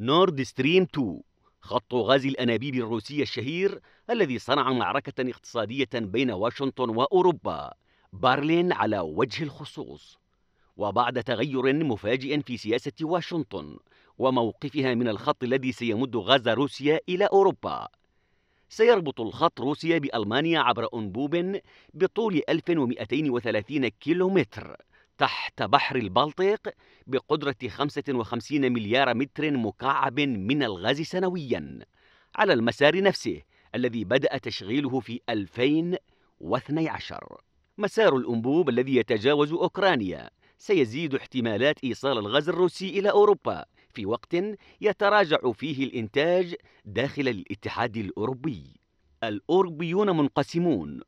نورد ستريم 2 خط غاز الأنابيب الروسي الشهير الذي صنع معركة اقتصادية بين واشنطن وأوروبا برلين على وجه الخصوص وبعد تغير مفاجئ في سياسة واشنطن وموقفها من الخط الذي سيمد غاز روسيا إلى أوروبا سيربط الخط روسيا بألمانيا عبر أنبوب بطول 1230 كيلومتر تحت بحر البلطيق بقدرة 55 مليار متر مكعب من الغاز سنوياً على المسار نفسه الذي بدأ تشغيله في 2012 مسار الأنبوب الذي يتجاوز أوكرانيا سيزيد احتمالات إيصال الغاز الروسي إلى أوروبا في وقت يتراجع فيه الإنتاج داخل الاتحاد الأوروبي الأوروبيون منقسمون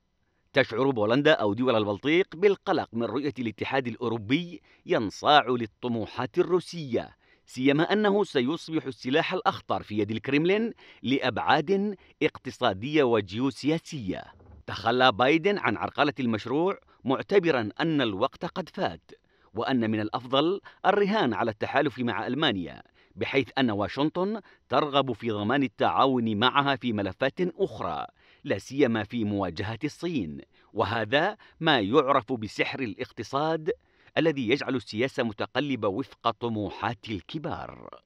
تشعر بولندا أو دول البلطيق بالقلق من رؤية الاتحاد الأوروبي ينصاع للطموحات الروسية سيما أنه سيصبح السلاح الأخطر في يد الكريملين لأبعاد اقتصادية وجيوسياسية تخلى بايدن عن عرقلة المشروع معتبرا أن الوقت قد فات وأن من الأفضل الرهان على التحالف مع ألمانيا بحيث أن واشنطن ترغب في ضمان التعاون معها في ملفات أخرى لا سيما في مواجهة الصين وهذا ما يعرف بسحر الاقتصاد الذي يجعل السياسة متقلبة وفق طموحات الكبار